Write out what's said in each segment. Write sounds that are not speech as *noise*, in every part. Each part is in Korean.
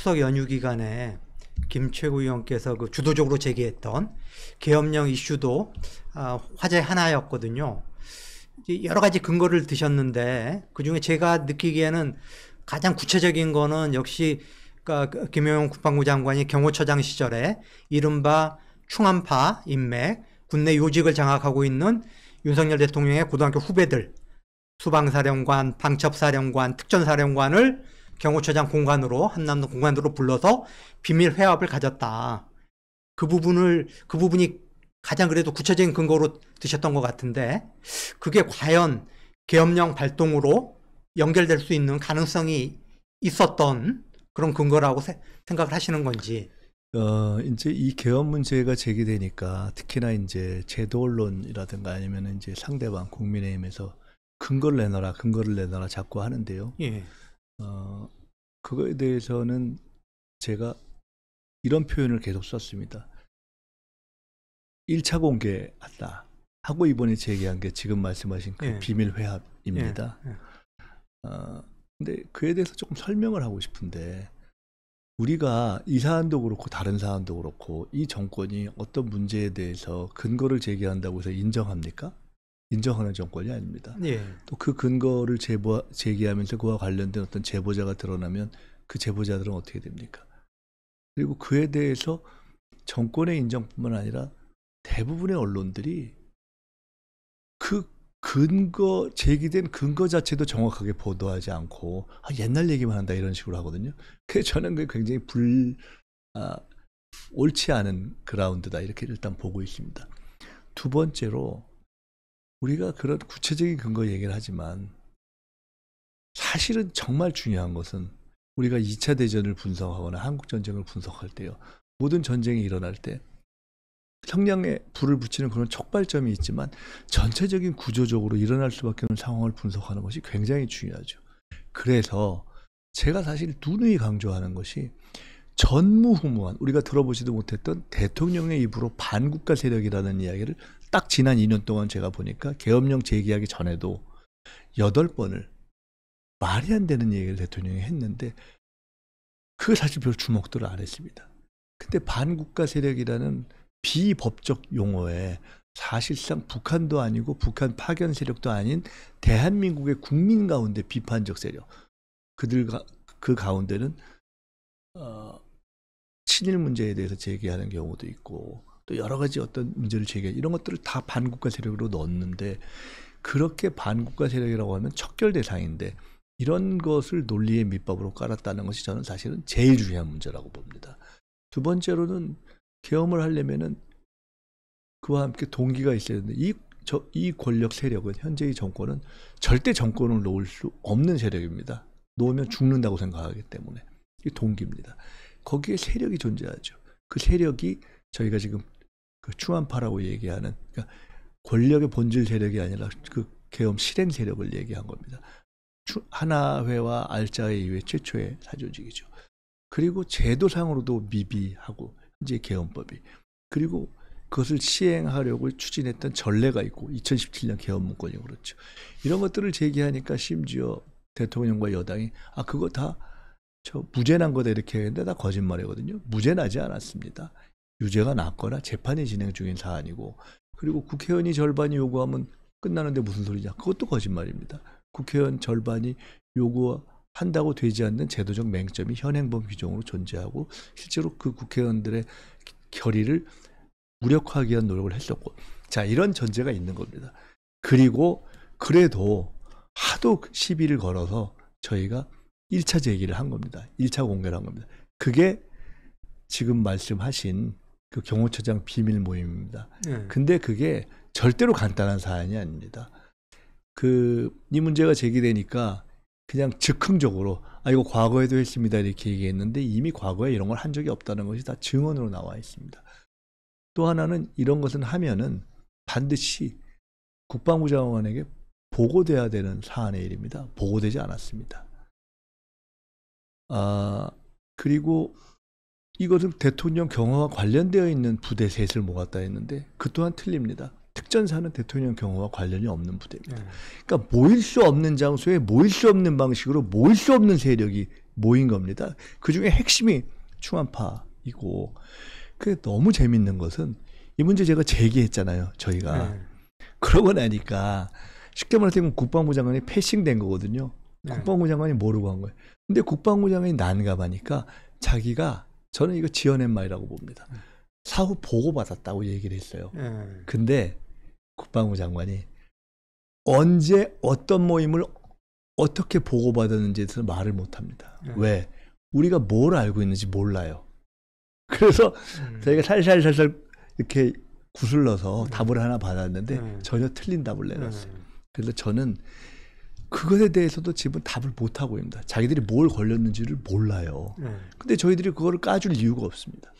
추석 연휴 기간에 김최고위원께서그 주도적으로 제기했던 계엄령 이슈도 아, 화제 하나였거든요. 여러 가지 근거를 드셨는데 그 중에 제가 느끼기에는 가장 구체적인 거는 역시 그, 그 김영용 국방부 장관이 경호처장 시절에 이른바 충암파 인맥 군내 요직을 장악하고 있는 윤석열 대통령의 고등학교 후배들 수방사령관, 방첩사령관, 특전사령관을 경호처장 공간으로 한남동 공간으로 불러서 비밀 회합을 가졌다. 그 부분을 그 부분이 가장 그래도 구체적인 근거로 드셨던 것 같은데 그게 과연 계엄령 발동으로 연결될 수 있는 가능성이 있었던 그런 근거라고 세, 생각을 하시는 건지. 어, 이제 이 개헌 문제가 제기되니까 특히나 이제 제도 언론이라든가 아니면 이제 상대방 국민의힘에서 근거를 내놔라, 근거를 내놔라 자꾸 하는데요. 예. 어, 그거에 대해서는 제가 이런 표현을 계속 썼습니다. 1차 공개했다 하고 이번에 제기한 게 지금 말씀하신 그 예. 비밀 회합입니다. 예. 예. 어, 데 그에 대해서 조금 설명을 하고 싶은데 우리가 이 사안도 그렇고 다른 사안도 그렇고 이 정권이 어떤 문제에 대해서 근거를 제기한다고 해서 인정합니까? 인정하는 정권이 아닙니다. 예. 또그 근거를 제보, 제기하면서 그와 관련된 어떤 제보자가 드러나면 그 제보자들은 어떻게 됩니까? 그리고 그에 대해서 정권의 인정뿐만 아니라 대부분의 언론들이 그 근거 제기된 근거 자체도 정확하게 보도하지 않고 아, 옛날 얘기만 한다 이런 식으로 하거든요. 그래서 저는 그 굉장히 불 아, 옳지 않은 그라운드다 이렇게 일단 보고 있습니다. 두 번째로 우리가 그런 구체적인 근거 얘기를 하지만 사실은 정말 중요한 것은 우리가 2차 대전을 분석하거나 한국 전쟁을 분석할 때요. 모든 전쟁이 일어날 때성량에 불을 붙이는 그런 촉발점이 있지만 전체적인 구조적으로 일어날 수밖에 없는 상황을 분석하는 것이 굉장히 중요하죠. 그래서 제가 사실 누누이 강조하는 것이 전무후무한 우리가 들어보지도 못했던 대통령의 입으로 반국가 세력이라는 이야기를 딱 지난 2년 동안 제가 보니까 계엄령 제기하기 전에도 8번을 말이 안 되는 얘기를 대통령이 했는데 그 사실 별 주목도를 안 했습니다. 근데 반국가 세력이라는 비법적 용어에 사실상 북한도 아니고 북한 파견 세력도 아닌 대한민국의 국민 가운데 비판적 세력 그들 그 가운데는 어, 친일 문제에 대해서 제기하는 경우도 있고 또 여러 가지 어떤 문제를 제기해 이런 것들을 다 반국가 세력으로 넣었는데 그렇게 반국가 세력이라고 하면 척결 대상인데 이런 것을 논리의 밑밥으로 깔았다는 것이 저는 사실은 제일 중요한 문제라고 봅니다. 두 번째로는 계엄을 하려면은 그와 함께 동기가 있어야 되는데 이, 저, 이 권력 세력은 현재의 정권은 절대 정권을 놓을 수 없는 세력입니다. 놓으면 죽는다고 생각하기 때문에 이 동기입니다. 거기에 세력이 존재하죠. 그 세력이 저희가 지금 그 추한파라고 얘기하는 그러니까 권력의 본질 세력이 아니라 그 계엄 실행 세력을 얘기한 겁니다. 하나회와 알짜회 이후에 최초의 사조직이죠. 그리고 제도상으로도 미비하고 이제 개헌법이 그리고 그것을 시행하려고 추진했던 전례가 있고 2017년 개헌 문건이 그렇죠. 이런 것들을 제기하니까 심지어 대통령과 여당이 아 그거 다 저 무죄난 거다 이렇게 했는데 다 거짓말이거든요. 무죄나지 않았습니다. 유죄가 났거나 재판이 진행 중인 사안이고 그리고 국회의원이 절반이 요구하면 끝나는데 무슨 소리냐 그것도 거짓말입니다. 국회의원 절반이 요구한다고 되지 않는 제도적 맹점이 현행범 규정으로 존재하고 실제로 그 국회의원들의 결의를 무력화하기 위한 노력을 했었고 자 이런 전제가 있는 겁니다. 그리고 그래도 하도 시비를 걸어서 저희가 1차 제기를 한 겁니다. 1차 공개를 한 겁니다. 그게 지금 말씀하신 그 경호처장 비밀 모임입니다. 네. 근데 그게 절대로 간단한 사안이 아닙니다. 그 이 문제가 제기되니까 그냥 즉흥적으로 아 이거 과거에도 했습니다 이렇게 얘기했는데 이미 과거에 이런 걸 한 적이 없다는 것이 다 증언으로 나와 있습니다. 또 하나는 이런 것은 하면은 반드시 국방부 장관에게 보고돼야 되는 사안의 일입니다. 보고되지 않았습니다. 아 그리고 이것은 대통령 경호와 관련되어 있는 부대 셋을 모았다 했는데 그 또한 틀립니다. 특전사는 대통령 경호와 관련이 없는 부대입니다. 네. 그러니까 모일 수 없는 장소에 모일 수 없는 방식으로 모일 수 없는 세력이 모인 겁니다. 그 중에 핵심이 충안파이고 그게 너무 재밌는 것은 이 문제 제가 제기했잖아요. 저희가 네. 그러고 나니까 쉽게 말해서 국방부 장관이 패싱된 거거든요. 네. 국방부 장관이 모르고 한 거예요. 근데 국방부 장관이 난감하니까 자기가 저는 이거 지어낸 말이라고 봅니다. 네. 사후 보고받았다고 얘기를 했어요. 음. 근데 국방부 장관이 언제 어떤 모임을 어떻게 보고받았는지에 대해서 말을 못합니다. 음. 왜? 우리가 뭘 알고 있는지 몰라요. 그래서 음. 저희가 살살살살 이렇게 구슬러서 답을 하나 받았는데 전혀 틀린 답을 내놨어요. 그래서 저는 그것에 대해서도 지금 답을 못 하고 있습니다. 자기들이 뭘 걸렸는지를 몰라요. 네. 근데 저희들이 그거를 까줄 이유가 없습니다.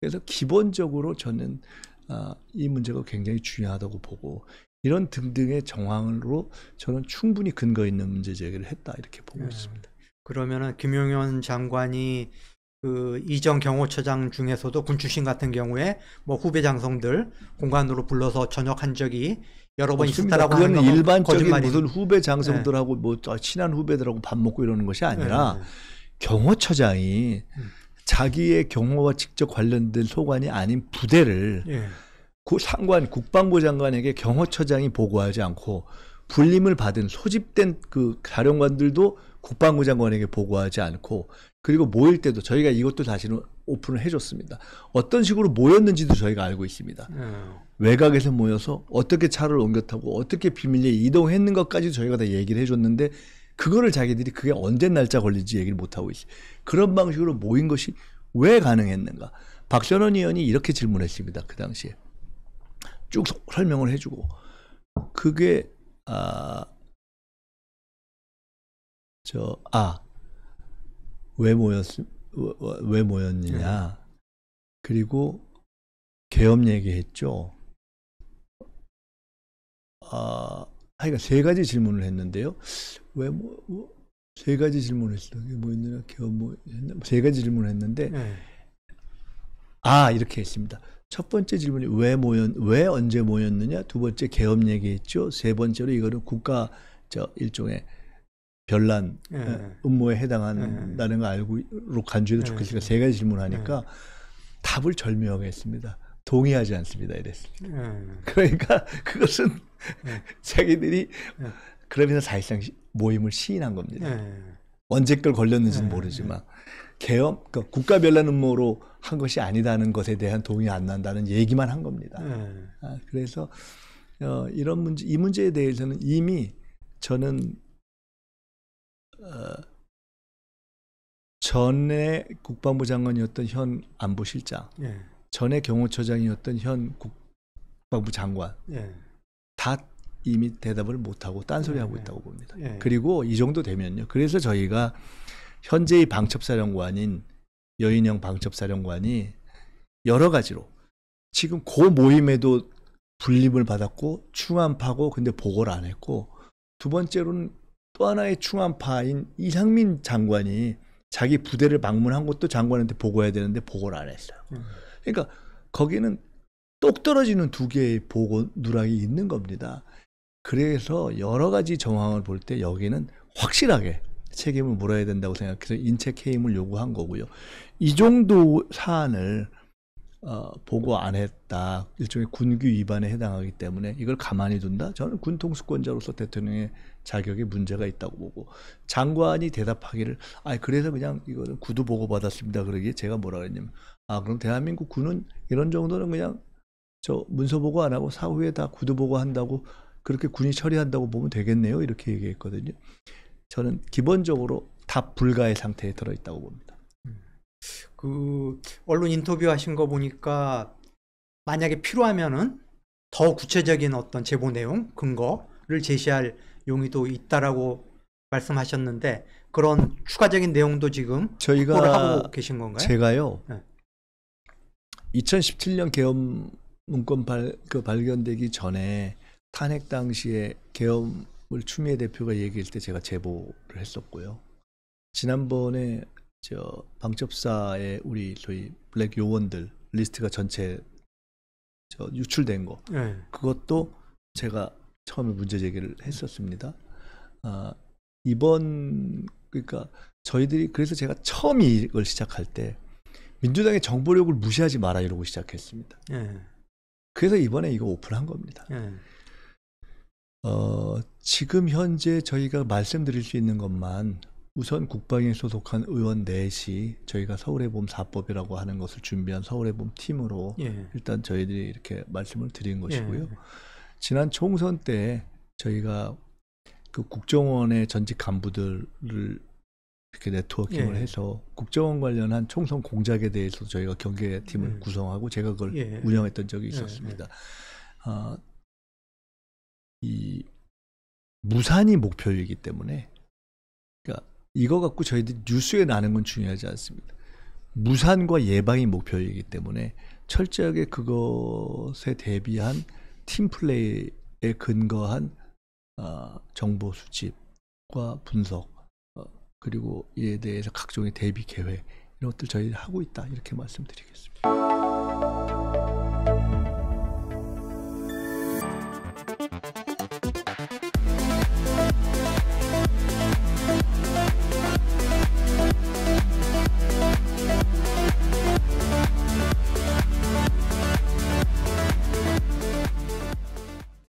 그래서 기본적으로 저는 아, 이 문제가 굉장히 중요하다고 보고 이런 등등의 정황으로 저는 충분히 근거 있는 문제 제기를 했다 이렇게 보고 네. 있습니다. 그러면은 김용현 장관이 그 이정 경호처장 중에서도 군 출신 같은 경우에 뭐 후배 장성들 공간으로 불러서 전역한 적이 여러 번 있었다라고 하는 건 일반적인 거짓말이 무슨 후배 장성들하고 예. 네. 뭐 아, 친한 후배들하고 밥 먹고 이러는 것이 아니라 네. 경호처장이 음. 자기의 경호와 직접 관련된 소관이 아닌 부대를 예. 상관 국방부 장관에게 경호처장이 보고하지 않고 불림을 받은 소집된 그 사령관들도 국방부 장관에게 보고하지 않고 그리고 모일 때도 저희가 이것도 다시는 오픈을 해줬습니다. 어떤 식으로 모였는지도 저희가 알고 있습니다. 음. 외곽에서 모여서 어떻게 차를 옮겨 타고 어떻게 비밀리에 이동했는 것까지 저희가 다 얘기를 해줬는데 그거를 자기들이 그게 언제 날짜 걸릴지 얘기를 못하고 있어 요 그런 방식으로 모인 것이 왜 가능했는가 박선원 의원이 이렇게 질문했습니다 그 당시에 쭉 설명을 해주고 그게 아 저 아 왜 모였 왜 모였느냐 네. 그리고 개업 얘기했죠 아, 하여간 세 가지 질문을 했는데요. 왜, 뭐, 뭐세 가지 질문을 했어. 뭐 있느냐, 겨우 뭐, 했나? 뭐 세 가지 질문을 했는데, 네. 아, 이렇게 했습니다. 첫 번째 질문이 왜 모였, 왜 언제 모였느냐? 두 번째 개업 얘기했죠. 세 번째로 이거는 국가, 저, 일종의 별난 네. 어, 음모에 해당한다는 걸 네. 알고로 간주해도 네. 좋겠으니까 네. 세 가지 질문하니까 을 네. 답을 절묘하게 했습니다. 동의하지 않습니다. 이랬습니다. 네. 그러니까 그것은 네. *laughs* 자기들이 네. 그러면서 사실상 모임을 시인한 겁니다. 네. 언제 걸 걸렸는지는 네. 모르지만 개업 그러니까 국가별난 음모로 한 것이 아니다는 것에 대한 동의 안 난다는 얘기만 한 겁니다. 아, 그래서 어, 이런 문제 이 문제에 대해서는 이미 저는 어, 전에 국방부 장관이었던 현 안보실장, 예. 전에 경호처장이었던 현 국방부 장관, 예. 다 이미 대답을 못하고 딴소리하고 네. 있다고 봅니다. 네. 그리고 이 정도 되면요. 그래서 저희가 현재의 방첩사령관인 여인영 방첩사령관이 여러 가지로 지금 그 모임에도 불림을 받았고 충암파고 근데 보고를 안 했고 두 번째로는 또 하나의 충암파인 이상민 장관이 자기 부대를 방문한 것도 장관한테 보고해야 되는데 보고를 안 했어요. 음. 그러니까 거기는 똑 떨어지는 두 개의 보고 누락이 있는 겁니다. 그래서 여러 가지 정황을 볼 때 여기는 확실하게 책임을 물어야 된다고 생각해서 인체케임을 요구한 거고요. 이 정도 사안을 어, 보고 안 했다. 일종의 군규 위반에 해당하기 때문에 이걸 가만히 둔다? 저는 군 통수권자로서 대통령의 자격에 문제가 있다고 보고 장관이 대답하기를 아 그래서 그냥 이거는 구두 보고 받았습니다. 그러기에 제가 뭐라 그랬냐면 아 그럼 대한민국 군은 이런 정도는 그냥 저 문서 보고 안 하고 사후에 다 구두 보고 한다고 그렇게 군이 처리한다고 보면 되겠네요. 이렇게 얘기했거든요. 저는 기본적으로 답 불가의 상태에 들어 있다고 봅니다. 음. 그 언론 인터뷰 하신 거 보니까 만약에 필요하면은 더 구체적인 어떤 제보 내용, 근거를 제시할 용의도 있다라고 말씀하셨는데 그런 추가적인 내용도 지금 저희가 하고 계신 건가요? 제가요. 네. 2017년 계엄 문건 발, 그 발견되기 전에 탄핵 당시에 계엄을 추미애 대표가 얘기할 때 제가 제보를 했었고요. 지난번에 저 방첩사에 우리 저희 블랙 요원들 리스트가 전체 저 유출된 거 네. 그것도 제가 처음에 문제 제기를 했었습니다. 아, 이번 그러니까 저희들이 그래서 제가 처음 이걸 시작할 때 민주당의 정보력을 무시하지 마라 이러고 시작했습니다. 네. 그래서 이번에 이거 오픈한 겁니다. 네. 어, 지금 현재 저희가 말씀드릴 수 있는 것만 우선 국방에 소속한 의원 넷이 저희가 서울의 봄사법이라고 하는 것을 준비한 서울의 봄 팀으로 예. 일단 저희들이 이렇게 말씀을 드린 것이고요. 예. 지난 총선 때 저희가 그 국정원의 전직 간부들을 이렇게 네트워킹을 예. 해서 국정원 관련한 총선 공작에 대해서 저희가 경계팀을 음. 구성하고 제가 그걸 예. 운영했던 적이 예. 있었습니다. 아, 이 무산이 목표이기 때문에 그러니까 이거 갖고 저희들이 뉴스에 나는 건 중요하지 않습니다. 무산과 예방이 목표이기 때문에 철저하게 그것에 대비한 팀플레이에 근거한 어, 정보 수집과 분석 그리고 이에 대해서 각종의 대비 계획 이런 것들 저희들이 하고 있다 이렇게 말씀드리겠습니다.